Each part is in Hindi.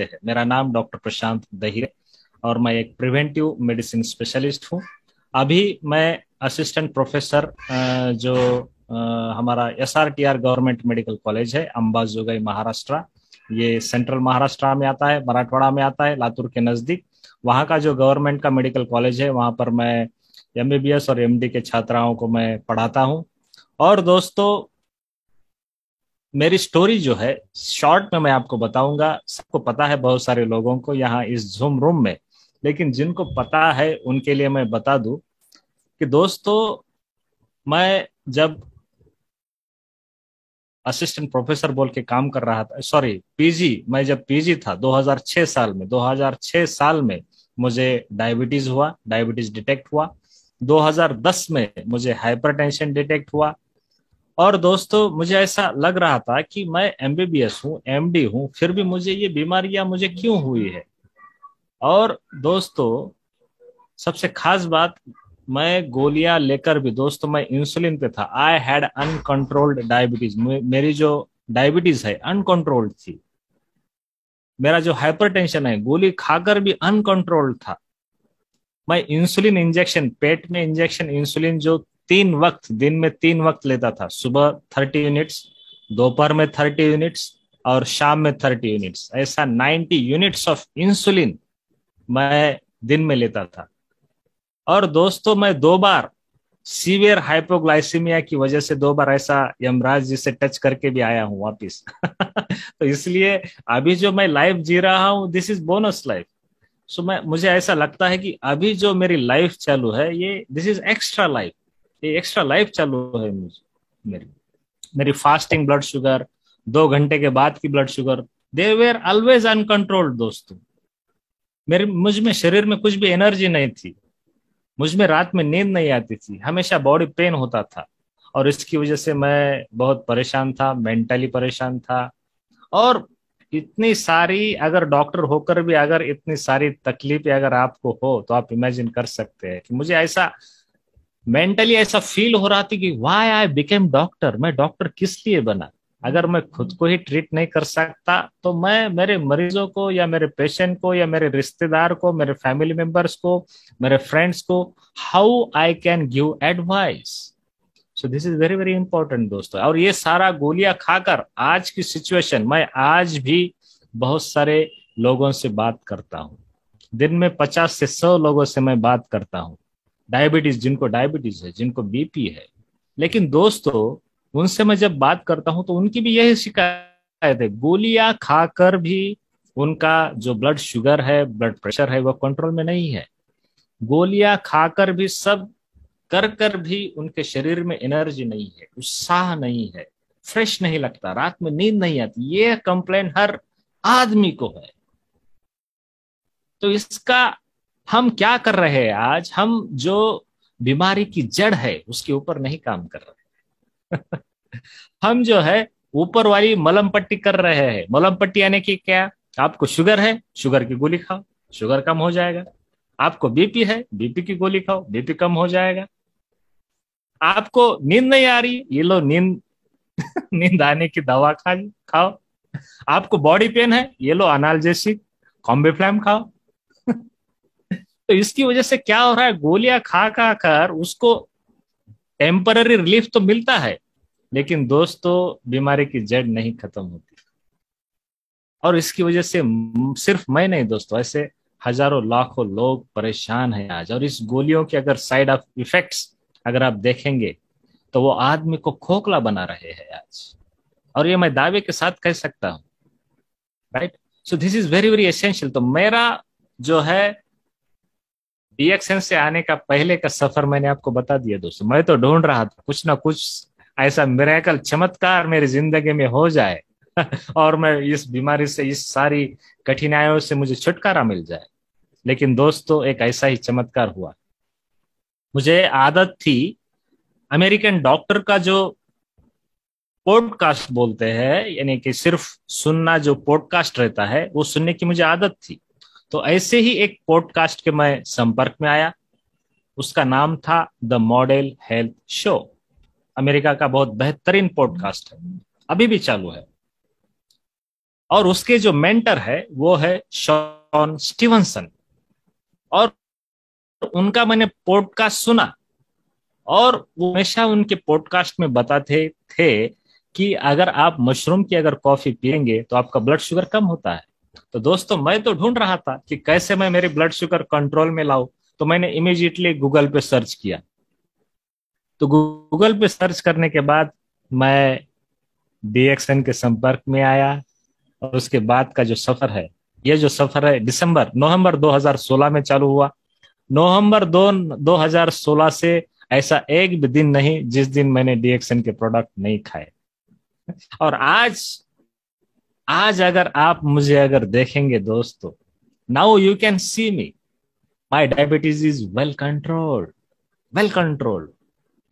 हैं मेरा नाम डॉक्टर प्रशांत दहिरे और मैं एक प्रिवेंटिव मेडिसिन स्पेशलिस्ट हूँ अभी मैं असिस्टेंट प्रोफेसर जो हमारा एस गवर्नमेंट मेडिकल कॉलेज है अम्बा जोगई महाराष्ट्र ये सेंट्रल महाराष्ट्र में आता है मराठवाड़ा में आता है लातूर के नज़दीक वहाँ का जो गवर्नमेंट का मेडिकल कॉलेज है वहाँ पर मैं एम और एम के छात्राओं को मैं पढ़ाता हूँ और दोस्तों मेरी स्टोरी जो है शॉर्ट में मैं आपको बताऊंगा सबको पता है बहुत सारे लोगों को यहाँ इस जूम रूम में लेकिन जिनको पता है उनके लिए मैं बता दू कि दोस्तों मैं जब असिस्टेंट प्रोफेसर बोल के काम कर रहा था सॉरी पीजी मैं जब पीजी था 2006 साल में 2006 साल में मुझे डायबिटीज हुआ डायबिटीज डिटेक्ट हुआ 2010 में मुझे हाइपरटेंशन डिटेक्ट हुआ और दोस्तों मुझे ऐसा लग रहा था कि मैं एमबीबीएस हूँ एमडी हूँ फिर भी मुझे ये बीमारियां मुझे क्यों हुई है और दोस्तों सबसे खास बात मैं गोलियां लेकर भी दोस्तों मैं इंसुलिन पे था आई हैड अनकंट्रोल्ड डायबिटीज मेरी जो डायबिटीज है अनकंट्रोल्ड थी मेरा जो हाइपरटेंशन है गोली खाकर भी अनकंट्रोल्ड था मैं इंसुलिन इंजेक्शन पेट में इंजेक्शन इंसुलिन जो तीन वक्त दिन में तीन वक्त लेता था सुबह थर्टी यूनिट्स दोपहर में थर्टी यूनिट्स और शाम में थर्टी यूनिट्स ऐसा नाइन्टी यूनिट्स ऑफ इंसुलिन मैं दिन में लेता था और दोस्तों मैं दो बार सीवियर हाइपोग्लाइसीमिया की वजह से दो बार ऐसा यमराज जी से टच करके भी आया हूं वापिस तो इसलिए अभी जो मैं लाइफ जी रहा हूं this is bonus life so मैं मुझे ऐसा लगता है कि अभी जो मेरी लाइफ चालू है ये दिस इज एक्स्ट्रा लाइफ ये एक्स्ट्रा लाइफ चालू है मुझे मेरी मेरी फास्टिंग ब्लड शुगर दो घंटे के बाद की blood sugar they were always uncontrolled दोस्तों मेरे मुझ में शरीर में कुछ भी एनर्जी नहीं थी मुझ में रात में नींद नहीं आती थी हमेशा बॉडी पेन होता था और इसकी वजह से मैं बहुत परेशान था मेंटली परेशान था और इतनी सारी अगर डॉक्टर होकर भी अगर इतनी सारी तकलीफें अगर आपको हो तो आप इमेजिन कर सकते हैं कि मुझे ऐसा मेंटली ऐसा फील हो रहा था कि वाई आई बिकेम डॉक्टर मैं डॉक्टर किस लिए बना अगर मैं खुद को ही ट्रीट नहीं कर सकता तो मैं मेरे मरीजों को या मेरे पेशेंट को या मेरे रिश्तेदार को मेरे फैमिली मेंबर्स को मेरे फ्रेंड्स को how I can give advice so this is very very important दोस्तों और ये सारा गोलियां खाकर आज की सिचुएशन मैं आज भी बहुत सारे लोगों से बात करता हूँ दिन में पचास से सौ लोगों से मैं बात करता हूँ डायबिटीज जिनको डायबिटीज है जिनको बीपी है लेकिन दोस्तों उनसे मैं जब बात करता हूं तो उनकी भी यही शिकायत है गोलियां खाकर भी उनका जो ब्लड शुगर है ब्लड प्रेशर है वह कंट्रोल में नहीं है गोलियां खाकर भी सब कर कर भी उनके शरीर में एनर्जी नहीं है उत्साह नहीं है फ्रेश नहीं लगता रात में नींद नहीं आती ये कंप्लेन हर आदमी को है तो इसका हम क्या कर रहे हैं आज हम जो बीमारी की जड़ है उसके ऊपर नहीं काम कर रहे हम जो है ऊपर वाली मलम पट्टी कर रहे हैं मलम पट्टी यानी कि क्या आपको शुगर है शुगर की गोली खाओ शुगर कम हो जाएगा आपको बीपी है बीपी की गोली खाओ बीपी कम हो जाएगा आपको नींद नहीं आ रही ये लो नींद नींद आने की दवा खा खाओ आपको बॉडी पेन है ये लो अनालजेसिक कॉम्बेफ्लैम खाओ तो इसकी वजह से क्या हो रहा है गोलियां खा खा कर उसको टेम्पररी रिलीफ तो मिलता है लेकिन दोस्तों बीमारी की जड़ नहीं खत्म होती और इसकी वजह से सिर्फ मैं नहीं दोस्तों ऐसे हजारों लाखों लोग परेशान हैं आज और इस गोलियों के अगर साइड ऑफ इफेक्ट्स अगर आप देखेंगे तो वो आदमी को खोखला बना रहे हैं आज और ये मैं दावे के साथ कह सकता हूं right so this is very very essential तो मेरा जो है डीएक्सएन से आने का पहले का सफर मैंने आपको बता दिया दोस्तों मैं तो ढूंढ रहा था कुछ ना कुछ ऐसा मेरेकल चमत्कार मेरी जिंदगी में हो जाए और मैं इस बीमारी से इस सारी कठिनाइयों से मुझे छुटकारा मिल जाए लेकिन दोस्तों एक ऐसा ही चमत्कार हुआ मुझे आदत थी अमेरिकन डॉक्टर का जो पॉडकास्ट बोलते हैं यानी कि सिर्फ सुनना जो पॉडकास्ट रहता है वो सुनने की मुझे आदत थी तो ऐसे ही एक पॉडकास्ट के मैं संपर्क में आया उसका नाम था the model health show America का बहुत बेहतरीन पॉडकास्ट है अभी भी चालू है और उसके जो मेंटर है वो है शॉन स्टीवनसन और उनका मैंने पॉडकास्ट सुना और वो हमेशा उनके पॉडकास्ट में बताते थे कि अगर आप मशरूम की अगर कॉफी पियेंगे तो आपका ब्लड शुगर कम होता है तो दोस्तों मैं तो ढूंढ रहा था कि कैसे मैं मेरी ब्लड शुगर कंट्रोल में लाऊ तो मैंने इमीजिएटली गूगल पे सर्च किया तो गूगल पे सर्च करने के बाद मैं डीएक्सएन के संपर्क में आया और उसके बाद का जो सफर है यह जो सफर है दिसंबर नवंबर 2016 में चालू हुआ नवंबर दो दो से ऐसा एक भी दिन नहीं जिस दिन मैंने डीएक्सएन के प्रोडक्ट नहीं खाए और आज आज अगर आप मुझे अगर देखेंगे दोस्तों now you can see me my diabetes is well controlled well controlled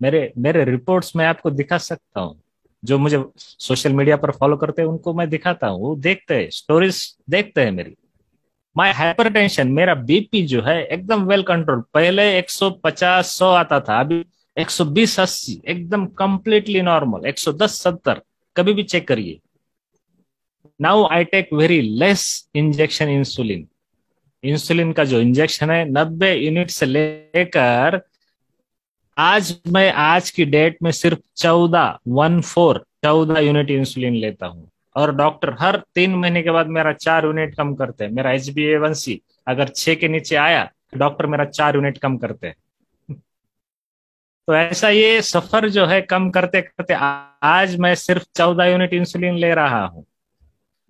मेरे मेरे रिपोर्ट्स में आपको दिखा सकता हूँ जो मुझे सोशल मीडिया पर फॉलो करते हैं उनको मैं दिखाता हूँ वो देखते हैं स्टोरीज देखते हैं मेरी माई हाइपर मेरा बीपी जो है एकदम वेल कंट्रोल पहले 150 100 आता था अभी 120 80 एकदम कंप्लीटली नॉर्मल 110 70 कभी भी चेक करिए now I take very less injection insulin insulin का जो इंजेक्शन है नब्बे यूनिट से लेकर आज मैं आज की डेट में सिर्फ चौदह वन फोर चौदह यूनिट इंसुलिन लेता हूं और डॉक्टर हर तीन महीने के बाद मेरा चार यूनिट कम करते हैं मेरा H B A one C अगर छह के नीचे आया तो डॉक्टर मेरा चार यूनिट कम करते हैं तो ऐसा ये सफर जो है कम करते करते आज मैं सिर्फ चौदह यूनिट इंसुलिन ले रहा हूं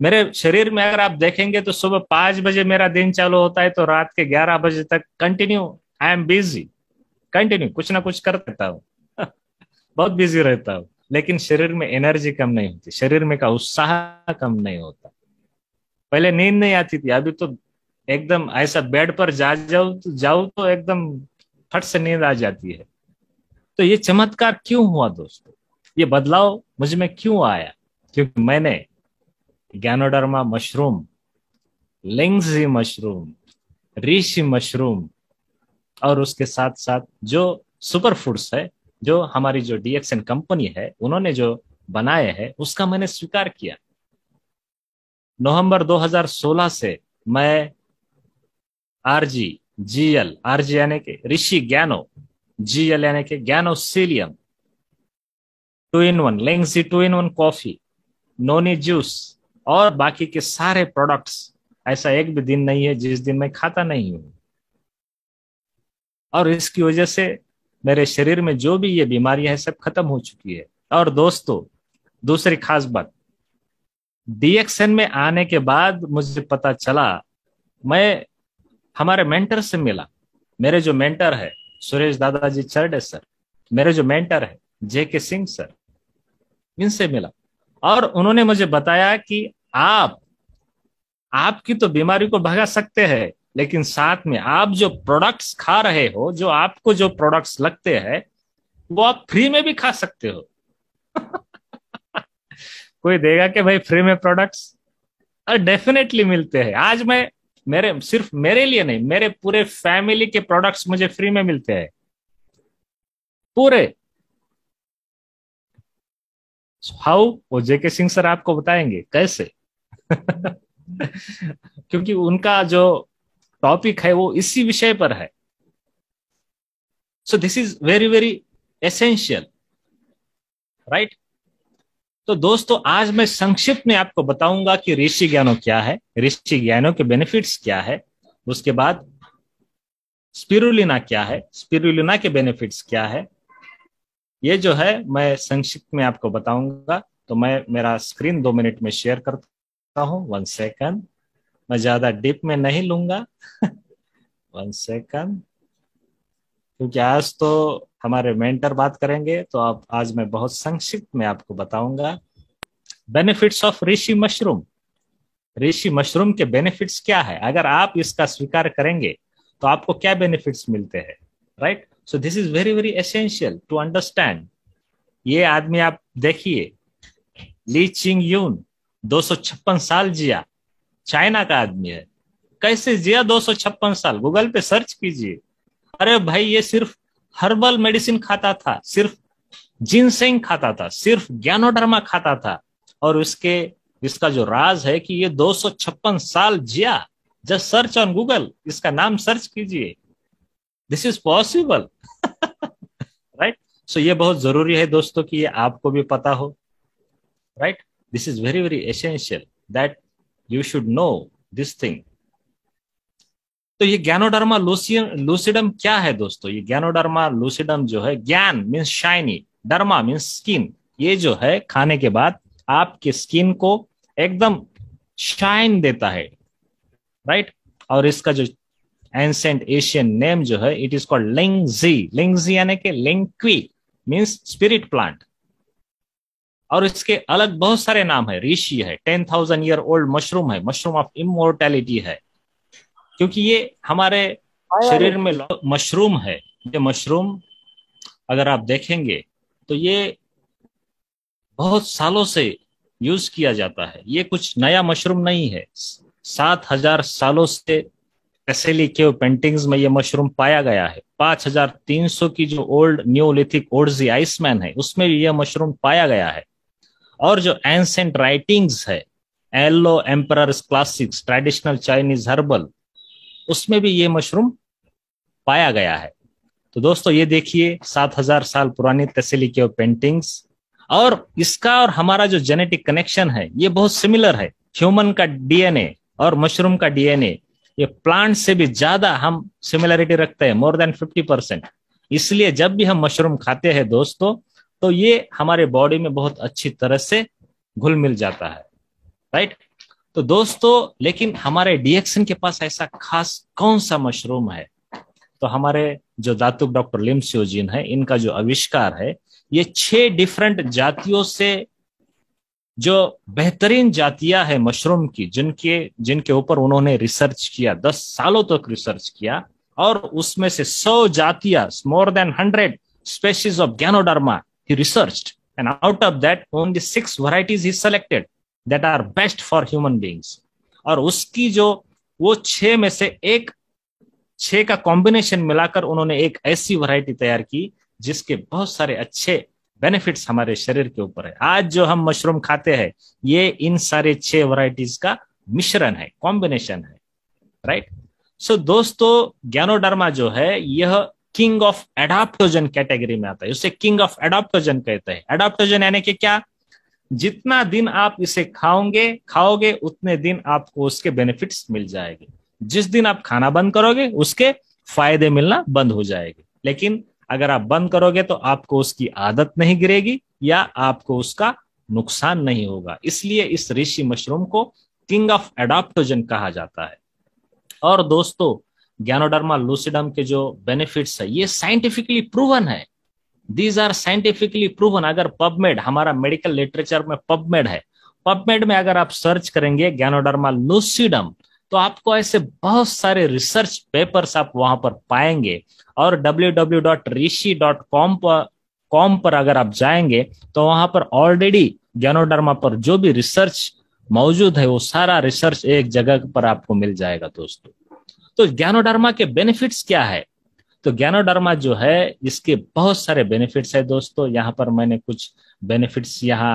मेरे शरीर में अगर आप देखेंगे तो सुबह पांच बजे मेरा दिन चालू होता है तो रात के ग्यारह बजे तक continue I am busy continue कुछ ना कुछ कर देता हूँ बहुत बिजी रहता हूँ लेकिन शरीर में एनर्जी कम नहीं होती शरीर में का उत्साह कम नहीं होता पहले नींद नहीं आती थी अभी तो एकदम ऐसा बेड पर जा जाओ तो जाओ तो एकदम फट से नींद आ जाती है तो ये चमत्कार क्यों हुआ दोस्तों ये बदलाव मुझ में क्यों आया क्योंकि मैंने ganoderma mushroom lingzhi mushroom reishi mushroom और उसके साथ साथ जो सुपर फूड्स है जो हमारी जो डीएक्सएन कंपनी है उन्होंने जो बनाए है उसका मैंने स्वीकार किया नवंबर 2016 से मैं आरजी जीएल आरजी यानी के ऋषि ज्ञानो जीएल यानी के ganocelium two in one lingzhi two in one coffee noni juice और बाकी के सारे प्रोडक्ट्स ऐसा एक भी दिन नहीं है जिस दिन मैं खाता नहीं हूं और इसकी वजह से मेरे शरीर में जो भी ये बीमारियां हैं सब खत्म हो चुकी है और दोस्तों दूसरी खास बात डीएक्सएन में आने के बाद मुझे पता चला मैं हमारे मेंटर से मिला मेरे जो मेंटर है सुरेश दादाजी चरडे सर मेरे जो मेंटर है जेके सिंह सर इनसे मिला और उन्होंने मुझे बताया कि आप आपकी तो बीमारी को भगा सकते हैं लेकिन साथ में आप जो प्रोडक्ट्स खा रहे हो जो आपको जो प्रोडक्ट्स लगते हैं वो आप फ्री में भी खा सकते हो कोई देगा कि भाई फ्री में प्रोडक्ट्स अरे डेफिनेटली मिलते हैं आज मैं मेरे सिर्फ मेरे लिए नहीं मेरे पूरे फैमिली के प्रोडक्ट्स मुझे फ्री में मिलते हैं पूरे हाउ वो जेके सिंह सर आपको बताएंगे कैसे क्योंकि उनका जो टॉपिक है वो इसी विषय पर है so this is very very essential right तो दोस्तों आज मैं संक्षिप्त में आपको बताऊंगा कि ऋषि ज्ञानों क्या है ऋषि ज्ञानों के बेनिफिट्स क्या है उसके बाद स्पिरुलिना क्या है स्पिरुलिना के बेनिफिट्स क्या है ये जो है मैं संक्षिप्त में आपको बताऊंगा तो मैं मेरा स्क्रीन दो मिनट में शेयर करता करता हूं वन सेकंड मैं ज्यादा डीप में नहीं लूंगा वन सेकंड क्योंकि आज तो हमारे मेंटर बात करेंगे तो आप आज मैं बहुत संक्षिप्त में आपको बताऊंगा benefits of reishi mushroom reishi mushroom के बेनिफिट्स क्या है अगर आप इसका स्वीकार करेंगे तो आपको क्या बेनिफिट्स मिलते हैं right so this is very very essential to understand ये आदमी आप देखिए ली चिंग यून 256 साल जिया चाइना का आदमी है कैसे जिया 256 साल गूगल पे सर्च कीजिए अरे भाई ये सिर्फ हर्बल मेडिसिन खाता था सिर्फ जिनसेंग खाता था सिर्फ ज्ञानोडर्मा खाता था और उसके इसका जो राज है कि ये 256 साल जिया जस्ट सर्च ऑन गूगल इसका नाम सर्च कीजिए this is possible right so ये बहुत जरूरी है दोस्तों कि ये आपको भी पता हो right right? This is very, very essential that you should know this thing. तो ये ज्ञानोडर्मा लूसिडम क्या है दोस्तों ये ज्ञानोडर्मा लूसिडम जो है gano means shiny derma means skin ये जो है खाने के बाद आपके स्किन को एकदम शाइन देता है राइट और इसका जो एंसेंट एशियन नेम जो है it is called lingzhi lingzhi यानी कि लिंक्वी मीन्स स्पिरिट प्लांट और इसके अलग बहुत सारे नाम है ऋषि है ten thousand year old mushroom है मशरूम ऑफ इमोर्टेलिटी है क्योंकि ये हमारे शरीर में मशरूम है ये मशरूम अगर आप देखेंगे तो ये बहुत सालों से यूज किया जाता है ये कुछ नया मशरूम नहीं है सात हजार सालों से कसेली के पेंटिंग्स में ये मशरूम पाया गया है पांच हजार तीन सौ की जो ओल्ड न्यूलिथिक ओडजी आइसमैन है उसमें भी यह मशरूम पाया गया है और जो एंसेंट राइटिंग्स है एलो एम्पर क्लासिक्स ट्रेडिशनल चाइनीज हर्बल उसमें भी ये मशरूम पाया गया है तो दोस्तों ये देखिए सात हजार साल पुरानी तहसीली की पेंटिंग्स और इसका और हमारा जो जेनेटिक कनेक्शन है ये बहुत सिमिलर है ह्यूमन का डीएनए और मशरूम का डीएनए ये प्लांट से भी ज्यादा हम सिमिलरिटी रखते हैं मोर देन फिफ्टी परसेंट इसलिए जब भी हम मशरूम खाते हैं दोस्तों तो ये हमारे बॉडी में बहुत अच्छी तरह से घुल मिल जाता है राइट तो दोस्तों लेकिन हमारे डीएक्सन के पास ऐसा खास कौन सा मशरूम है तो हमारे जो दातुक डॉक्टर लिमस्योजिन है इनका जो आविष्कार है ये छह डिफरेंट जातियों से जो बेहतरीन जातियां है मशरूम की जिनके जिनके ऊपर उन्होंने रिसर्च किया दस सालों तक रिसर्च किया और उसमें से सौ जातियां more than hundred species of ganoderma He researched and out of that only six varieties he selected that are best for human beings. और उसकी जो वो छह में से एक छह का कॉम्बिनेशन मिलाकर उन्होंने एक ऐसी वैरायटी तैयार की जिसके बहुत सारे अच्छे बेनिफिट्स हमारे शरीर के ऊपर है आज जो हम मशरूम खाते हैं ये इन सारे छह वैरायटीज का मिश्रण है कॉम्बिनेशन है राइट सो so, दोस्तों ज्ञानोडर्मा जो है यह किंग ऑफ एडाप्टोजन कैटेगरी में आता है उसे किंग ऑफ एडाप्टोजन कहते हैं एडाप्टोजन यानी कि क्या जितना दिन आप इसे खाओगे खाओगे उतने दिन आपको उसके बेनिफिट्स मिल जाएंगे जिस दिन आप खाना बंद करोगे उसके फायदे मिलना बंद हो जाएगी लेकिन अगर आप बंद करोगे तो आपको उसकी आदत नहीं गिरेगी या आपको उसका नुकसान नहीं होगा इसलिए इस ऋषि मशरूम को किंग ऑफ एडाप्टोजन कहा जाता है और दोस्तों ज्ञानोडर्मा लूसिडम के जो बेनिफिट्स है ये साइंटिफिकली प्रूवन है दीज आर साइंटिफिकली प्रूवन अगर पबमेड हमारा मेडिकल लिटरेचर में पबमेड है पबमेड में अगर आप सर्च करेंगे ज्ञानोडर्मा लूसिडम तो आपको ऐसे बहुत सारे रिसर्च पेपर्स आप वहां पर पाएंगे और W W dot reishi dot com पर कॉम पर अगर आप जाएंगे तो वहां पर ऑलरेडी ज्ञानोडर्मा पर जो भी रिसर्च मौजूद है वो सारा रिसर्च एक जगह पर आपको मिल जाएगा दोस्तों तो ज्ञानोडर्मा के बेनिफिट्स क्या है तो ज्ञानोडर्मा जो है इसके बहुत सारे बेनिफिट्स है दोस्तों यहाँ पर मैंने कुछ बेनिफिट्स यहाँ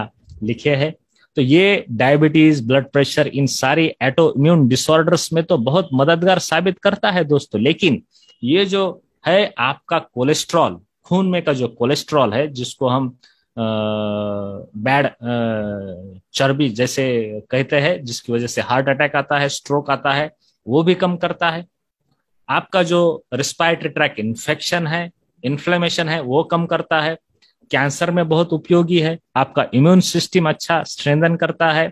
लिखे हैं तो ये डायबिटीज ब्लड प्रेशर इन सारी एटो इम्यून डिसऑर्डर्स में तो बहुत मददगार साबित करता है दोस्तों लेकिन ये जो है आपका कोलेस्ट्रॉल खून में का जो कोलेस्ट्रॉल है जिसको हम बैड चर्बी जैसे कहते हैं जिसकी वजह से हार्ट अटैक आता है स्ट्रोक आता है वो भी कम करता है आपका जो रिस्पायरेटरी ट्रैक इन्फेक्शन है इन्फ्लेमेशन है वो कम करता है कैंसर में बहुत उपयोगी है आपका इम्यून सिस्टम अच्छा स्ट्रेंदन करता है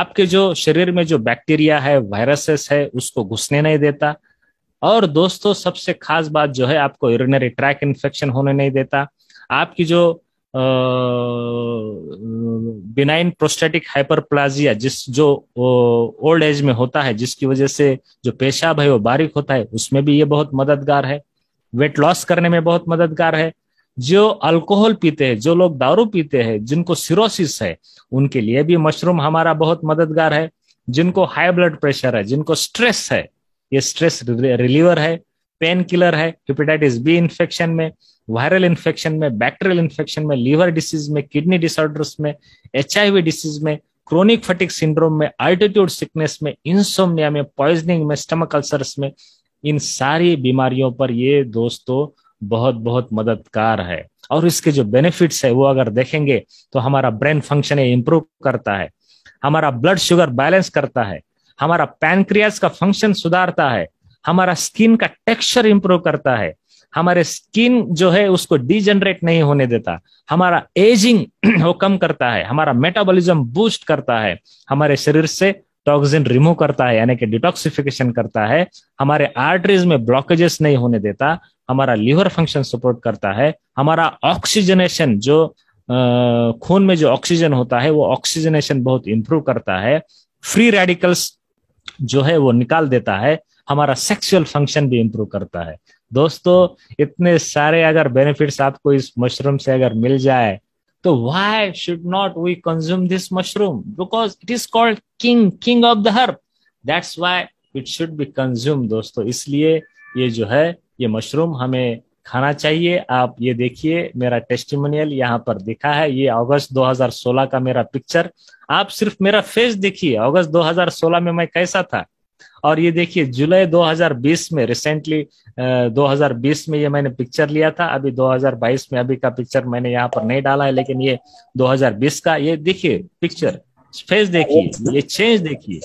आपके जो शरीर में जो बैक्टीरिया है वायरसेस है उसको घुसने नहीं देता और दोस्तों सबसे खास बात जो है आपको यूरिनरी ट्रैक इन्फेक्शन होने नहीं देता आपकी जो बिनाइन प्रोस्टेटिक हाइपरप्लाजिया जिस जो ओल्ड एज में होता है जिसकी वजह से जो पेशाब है वो बारीक होता है उसमें भी ये बहुत मददगार है वेट लॉस करने में बहुत मददगार है जो अल्कोहल पीते हैं जो लोग दारू पीते हैं जिनको सिरोसिस है उनके लिए भी मशरूम हमारा बहुत मददगार है जिनको हाई ब्लड प्रेशर है जिनको स्ट्रेस है ये स्ट्रेस रिलीवर है पेन किलर है हिपेटाइटिस बी इन्फेक्शन में वायरल इन्फेक्शन में बैक्टीरियल इन्फेक्शन में लीवर डिसीज में किडनी डिसऑर्डर्स में एच डिसीज में क्रोनिक फटिक सिंड्रोम में अल्टीट्यूड सिकनेस में इंसोमिया में पॉइजनिंग में स्टमक अल्सर्स में इन सारी बीमारियों पर ये दोस्तों बहुत बहुत मददगार है और इसके जो बेनिफिट्स है वो अगर देखेंगे तो हमारा ब्रेन फंक्शन इंप्रूव करता है हमारा ब्लड शुगर बैलेंस करता है हमारा पैनक्रियाज का फंक्शन सुधारता है हमारा स्किन का टेक्सचर इंप्रूव करता है हमारे स्किन जो है उसको डिजनरेट नहीं होने देता हमारा एजिंग वो कम करता है हमारा मेटाबॉलिज्म बूस्ट करता है हमारे शरीर से टॉक्सिन रिमूव करता है यानी कि डिटॉक्सिफिकेशन करता है हमारे आर्टरीज में ब्लॉकेजेस नहीं होने देता हमारा लिवर फंक्शन सपोर्ट करता है हमारा ऑक्सीजनेशन जो खून में जो ऑक्सीजन होता है वो ऑक्सीजनेशन बहुत इंप्रूव करता है फ्री रेडिकल्स जो है वो निकाल देता है हमारा सेक्सुअल फंक्शन भी इंप्रूव करता है दोस्तों इतने सारे अगर बेनिफिट्स आपको इस मशरूम से अगर मिल जाए तो why should not we consume this mushroom because it is called king king of the herb that's why it should be consume दोस्तों इसलिए ये जो है ये मशरूम हमें खाना चाहिए आप ये देखिए मेरा टेस्टिमोनियल यहाँ पर दिखा है ये अगस्त 2016 का मेरा पिक्चर आप सिर्फ मेरा फेस देखिए अगस्त 2016 में मैं कैसा था और ये देखिए जुलाई 2020 में रिसेंटली 2020 में ये मैंने पिक्चर लिया था अभी 2022 में अभी का पिक्चर मैंने यहाँ पर नहीं डाला है लेकिन ये 2020 का ये देखिए पिक्चर फेस देखिए ये चेंज देखिए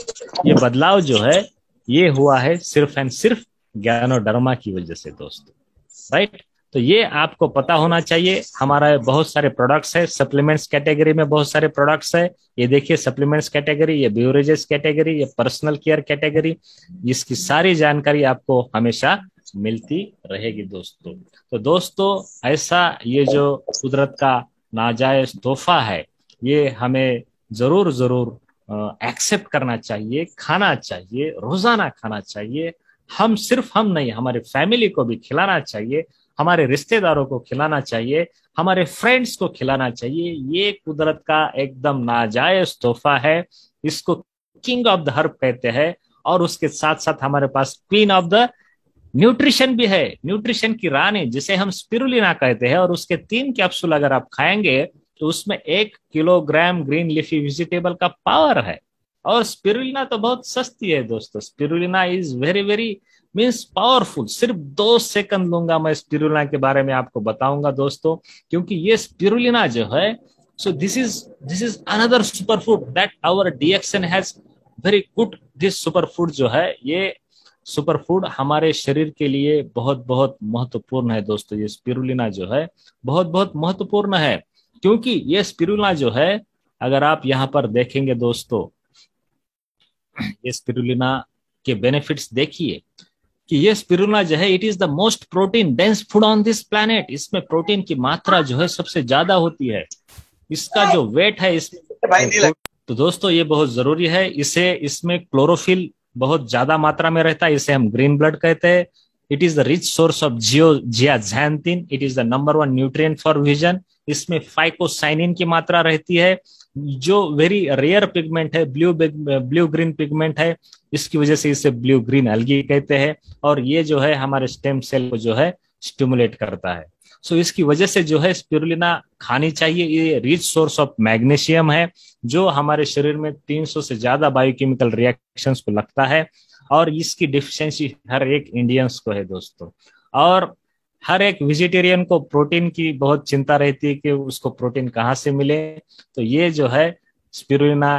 ये बदलाव जो है ये हुआ है सिर्फ एंड सिर्फ ज्ञानोडर्मा की वजह से दोस्तों राइट तो ये आपको पता होना चाहिए हमारा बहुत सारे प्रोडक्ट्स है सप्लीमेंट्स कैटेगरी में बहुत सारे प्रोडक्ट्स है ये देखिए सप्लीमेंट्स कैटेगरी ये ब्यूरेजेस कैटेगरी ये पर्सनल केयर कैटेगरी इसकी सारी जानकारी आपको हमेशा मिलती रहेगी दोस्तों तो दोस्तों ऐसा ये जो कुदरत का नाजायज तोहफा है ये हमें जरूर जरूर एक्सेप्ट करना चाहिए खाना चाहिए रोजाना खाना चाहिए हम सिर्फ हम नहीं हमारे फैमिली को भी खिलाना चाहिए हमारे रिश्तेदारों को खिलाना चाहिए हमारे फ्रेंड्स को खिलाना चाहिए ये कुदरत का एकदम नाजायज तोहफा है इसको किंग ऑफ द हर्ब कहते हैं और उसके साथ साथ हमारे पास क्वीन ऑफ द न्यूट्रिशन भी है न्यूट्रिशन की रानी जिसे हम स्पिरुलिना कहते हैं और उसके तीन कैप्सूल अगर आप खाएंगे तो उसमें एक किलोग्राम ग्रीन लिफी वेजिटेबल का पावर है और स्पिरुलिना तो बहुत सस्ती है दोस्तों spirulina is very very means powerful सिर्फ दो सेकंड लूंगा मैं स्पिरुलिना के बारे में आपको बताऊंगा दोस्तों क्योंकि ये स्पिरुलिना जो है so this is this is another super food that our डीएक्शन has very good this super food जो है ये सुपर फूड हमारे शरीर के लिए बहुत बहुत महत्वपूर्ण है दोस्तों ये स्पिरुलिना जो है बहुत बहुत महत्वपूर्ण है क्योंकि ये स्पिरुलिना जो है अगर आप यहाँ पर देखेंगे दोस्तों ये स्पिरुलिना के बेनिफिट्स देखिए कि ये स्पिरुलिना जो है it is the most protein dense food on this planet इसमें प्रोटीन की मात्रा जो है सबसे ज्यादा होती है इसका जो वेट है इसमें तो दोस्तों ये बहुत जरूरी है इसे इसमें क्लोरोफिल बहुत ज्यादा मात्रा में रहता है इसे हम ग्रीन ब्लड कहते हैं it is the rich source of zea zeaxanthin it is the number one nutrient for vision इसमें फाइकोसाइनिन की मात्रा रहती है जो वेरी रेयर पिगमेंट है ब्लू ब्लू ग्रीन पिगमेंट है इसकी वजह से इसे ब्लू ग्रीन अलगी कहते हैं और ये जो है हमारे स्टेम सेल को जो है स्टिमुलेट करता है सो so, इसकी वजह से जो है स्पिरुलिना खानी चाहिए ये रिच सोर्स ऑफ मैग्नीशियम है जो हमारे शरीर में 300 से ज्यादा बायोकेमिकल रिएक्शंस को लगता है और इसकी डिफिशियंसी हर एक इंडियंस को है दोस्तों और हर एक वेजिटेरियन को प्रोटीन की बहुत चिंता रहती है कि उसको प्रोटीन कहाँ से मिले तो ये जो है स्पिरुलिना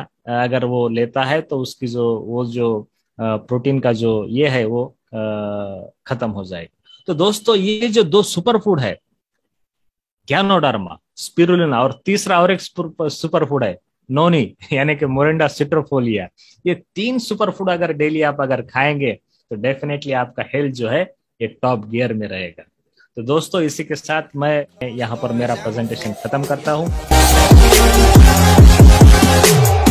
अगर वो लेता है तो उसकी जो वो जो प्रोटीन का जो ये है वो खत्म हो जाएगा तो दोस्तों ये जो दो सुपर फूड है ज्ञानोडर्मा स्पिरुलिना और तीसरा और एक सुपर फूड है नोनी यानी कि मोरिंडा सिट्रोफोलिया ये तीन सुपर फूड अगर डेली आप अगर खाएंगे तो डेफिनेटली आपका हेल्थ जो है ये टॉप गियर में रहेगा तो दोस्तों इसी के साथ मैं यहाँ पर मेरा प्रेजेंटेशन खत्म करता हूँ